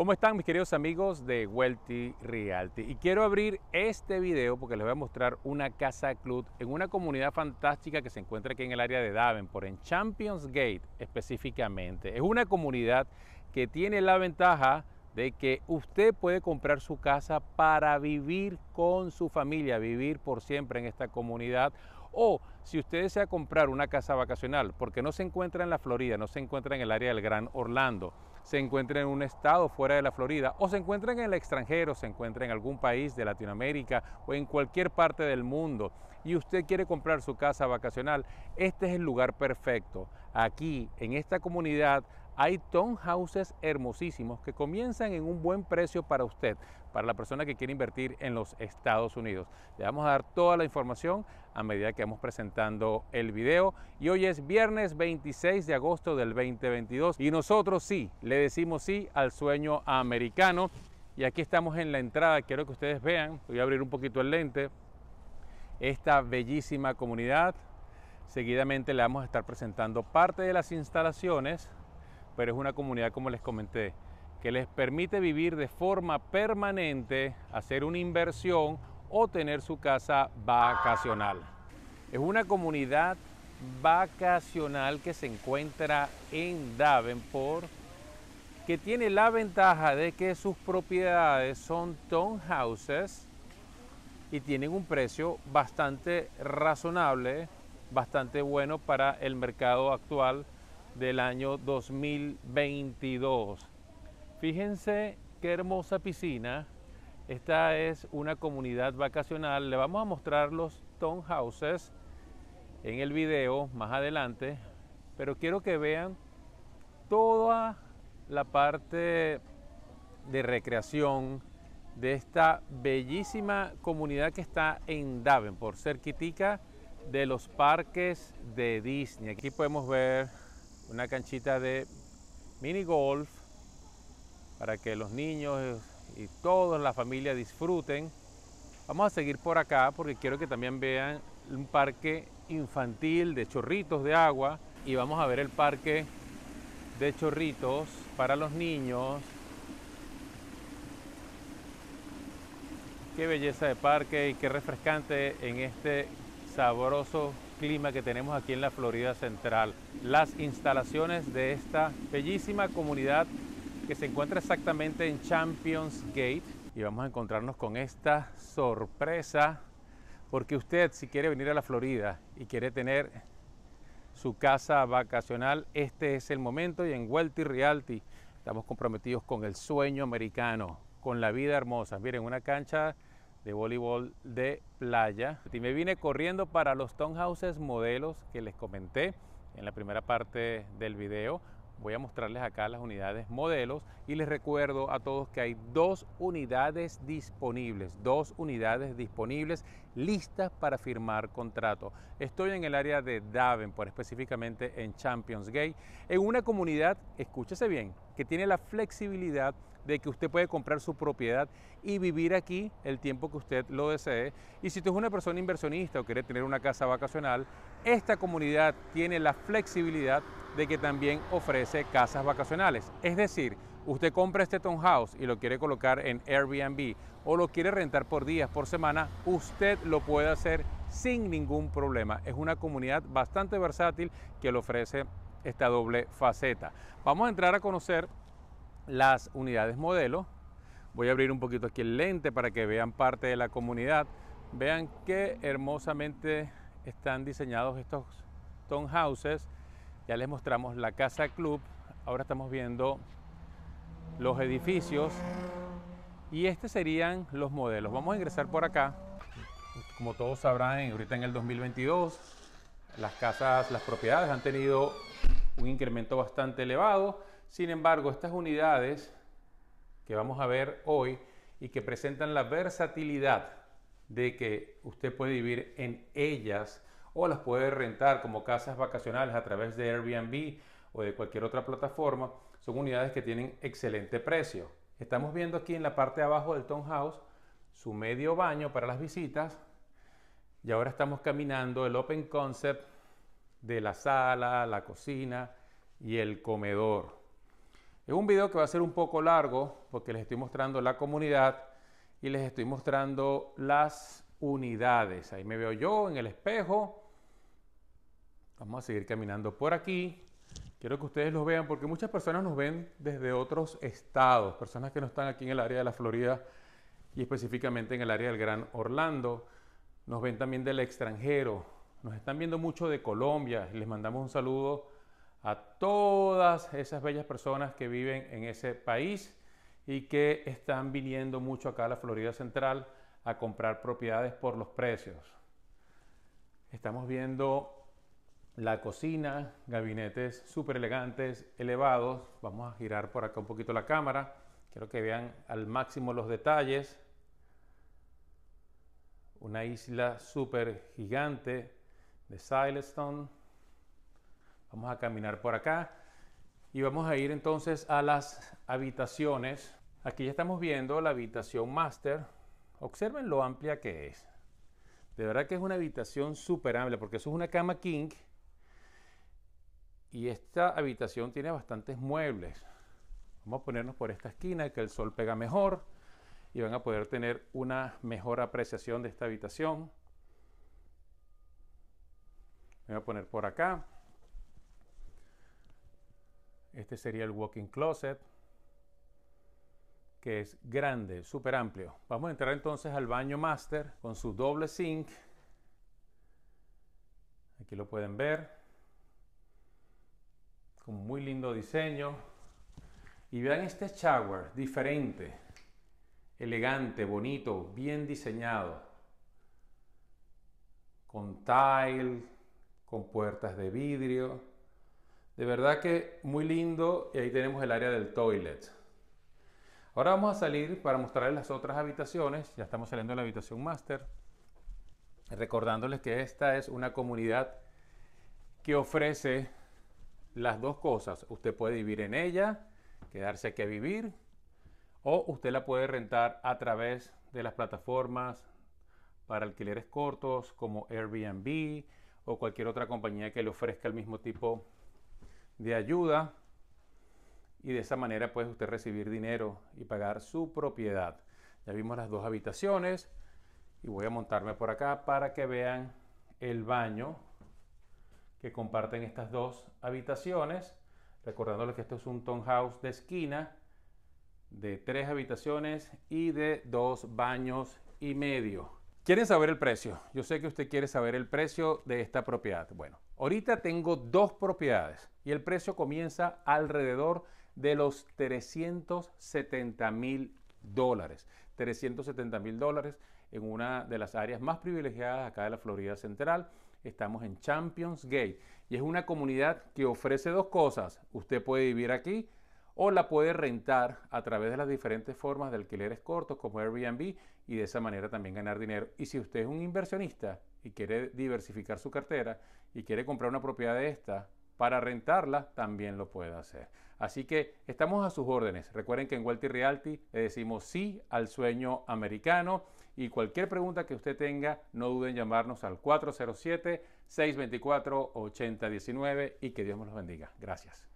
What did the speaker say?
¿Cómo están mis queridos amigos de Wealthy Realty? Y quiero abrir este video porque les voy a mostrar una casa club en una comunidad fantástica que se encuentra aquí en el área de Davenport, en Champions Gate específicamente. Es una comunidad que tiene la ventaja de que usted puede comprar su casa para vivir con su familia, vivir por siempre en esta comunidad o si usted desea comprar una casa vacacional, porque no se encuentra en la Florida, no se encuentra en el área del Gran Orlando, se encuentra en un estado fuera de la Florida o se encuentra en el extranjero, se encuentra en algún país de Latinoamérica o en cualquier parte del mundo y usted quiere comprar su casa vacacional, este es el lugar perfecto. Aquí, en esta comunidad, hay townhouses hermosísimos que comienzan en un buen precio para usted para la persona que quiere invertir en los Estados Unidos. Le vamos a dar toda la información a medida que vamos presentando el video. Y hoy es viernes 26 de agosto del 2022 y nosotros sí, le decimos sí al sueño americano. Y aquí estamos en la entrada, quiero que ustedes vean, voy a abrir un poquito el lente, esta bellísima comunidad. Seguidamente le vamos a estar presentando parte de las instalaciones, pero es una comunidad como les comenté, que les permite vivir de forma permanente, hacer una inversión o tener su casa vacacional. Es una comunidad vacacional que se encuentra en Davenport, que tiene la ventaja de que sus propiedades son townhouses y tienen un precio bastante razonable, bastante bueno para el mercado actual del año 2022. Fíjense qué hermosa piscina. Esta es una comunidad vacacional. Le vamos a mostrar los townhouses en el video más adelante, pero quiero que vean toda la parte de recreación de esta bellísima comunidad que está en Davenport, cerquitica de los parques de Disney. Aquí podemos ver una canchita de mini golf, para que los niños eh, y toda la familia disfruten. Vamos a seguir por acá porque quiero que también vean un parque infantil de chorritos de agua y vamos a ver el parque de chorritos para los niños. Qué belleza de parque y qué refrescante en este sabroso clima que tenemos aquí en la Florida Central. Las instalaciones de esta bellísima comunidad que se encuentra exactamente en Champions Gate y vamos a encontrarnos con esta sorpresa porque usted si quiere venir a la Florida y quiere tener su casa vacacional, este es el momento y en Wealthy Realty estamos comprometidos con el sueño americano, con la vida hermosa. Miren, una cancha de voleibol de playa. Y me vine corriendo para los townhouses modelos que les comenté en la primera parte del video voy a mostrarles acá las unidades modelos y les recuerdo a todos que hay dos unidades disponibles, dos unidades disponibles listas para firmar contrato. Estoy en el área de Daven, por específicamente en Champions Gate, en una comunidad, escúchese bien, que tiene la flexibilidad de que usted puede comprar su propiedad y vivir aquí el tiempo que usted lo desee. Y si tú es una persona inversionista o quiere tener una casa vacacional, esta comunidad tiene la flexibilidad de que también ofrece casas vacacionales. Es decir, usted compra este townhouse y lo quiere colocar en Airbnb o lo quiere rentar por días, por semana, usted lo puede hacer sin ningún problema. Es una comunidad bastante versátil que le ofrece esta doble faceta. Vamos a entrar a conocer las unidades modelo. Voy a abrir un poquito aquí el lente para que vean parte de la comunidad. Vean qué hermosamente están diseñados estos townhouses ya les mostramos la casa club. Ahora estamos viendo los edificios. Y estos serían los modelos. Vamos a ingresar por acá. Como todos sabrán, ahorita en el 2022 las casas, las propiedades han tenido un incremento bastante elevado. Sin embargo, estas unidades que vamos a ver hoy y que presentan la versatilidad de que usted puede vivir en ellas o las puede rentar como casas vacacionales a través de Airbnb o de cualquier otra plataforma, son unidades que tienen excelente precio. Estamos viendo aquí en la parte de abajo del townhouse su medio baño para las visitas y ahora estamos caminando el open concept de la sala, la cocina y el comedor. Es un video que va a ser un poco largo porque les estoy mostrando la comunidad y les estoy mostrando las unidades. Ahí me veo yo en el espejo. Vamos a seguir caminando por aquí. Quiero que ustedes los vean porque muchas personas nos ven desde otros estados, personas que no están aquí en el área de la Florida y específicamente en el área del Gran Orlando. Nos ven también del extranjero. Nos están viendo mucho de Colombia. Les mandamos un saludo a todas esas bellas personas que viven en ese país y que están viniendo mucho acá a la Florida Central a comprar propiedades por los precios. Estamos viendo la cocina, gabinetes super elegantes, elevados. Vamos a girar por acá un poquito la cámara. Quiero que vean al máximo los detalles. Una isla súper gigante de Silestone. Vamos a caminar por acá y vamos a ir entonces a las habitaciones. Aquí ya estamos viendo la habitación master, Observen lo amplia que es. De verdad que es una habitación súper amplia, porque eso es una cama king. Y esta habitación tiene bastantes muebles. Vamos a ponernos por esta esquina, que el sol pega mejor. Y van a poder tener una mejor apreciación de esta habitación. voy a poner por acá. Este sería el walking closet que es grande, súper amplio. Vamos a entrar entonces al baño master con su doble sink. Aquí lo pueden ver. Con muy lindo diseño. Y vean este shower diferente, elegante, bonito, bien diseñado. Con tile, con puertas de vidrio. De verdad que muy lindo. Y ahí tenemos el área del toilet. Ahora vamos a salir para mostrarles las otras habitaciones. Ya estamos saliendo de la habitación master. Recordándoles que esta es una comunidad que ofrece las dos cosas. Usted puede vivir en ella, quedarse aquí a vivir, o usted la puede rentar a través de las plataformas para alquileres cortos como Airbnb o cualquier otra compañía que le ofrezca el mismo tipo de ayuda y de esa manera puede usted recibir dinero y pagar su propiedad. Ya vimos las dos habitaciones y voy a montarme por acá para que vean el baño que comparten estas dos habitaciones. Recordándoles que esto es un townhouse de esquina de tres habitaciones y de dos baños y medio. ¿Quieren saber el precio? Yo sé que usted quiere saber el precio de esta propiedad. Bueno, ahorita tengo dos propiedades y el precio comienza alrededor de los 370 mil dólares. 370 mil dólares en una de las áreas más privilegiadas acá de la Florida Central. Estamos en Champions Gate y es una comunidad que ofrece dos cosas. Usted puede vivir aquí o la puede rentar a través de las diferentes formas de alquileres cortos como Airbnb y de esa manera también ganar dinero. Y si usted es un inversionista y quiere diversificar su cartera y quiere comprar una propiedad de esta para rentarla también lo puede hacer. Así que estamos a sus órdenes. Recuerden que en Wealthy Realty le decimos sí al sueño americano y cualquier pregunta que usted tenga, no duden en llamarnos al 407 624 8019 y que Dios nos los bendiga. Gracias.